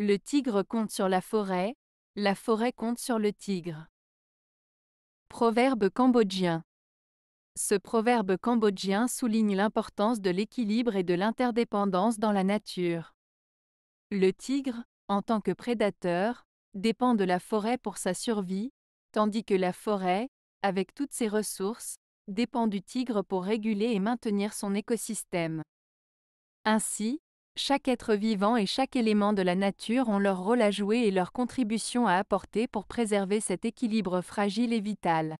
Le tigre compte sur la forêt, la forêt compte sur le tigre. Proverbe cambodgien. Ce proverbe cambodgien souligne l'importance de l'équilibre et de l'interdépendance dans la nature. Le tigre, en tant que prédateur, dépend de la forêt pour sa survie, tandis que la forêt, avec toutes ses ressources, dépend du tigre pour réguler et maintenir son écosystème. Ainsi, chaque être vivant et chaque élément de la nature ont leur rôle à jouer et leur contribution à apporter pour préserver cet équilibre fragile et vital.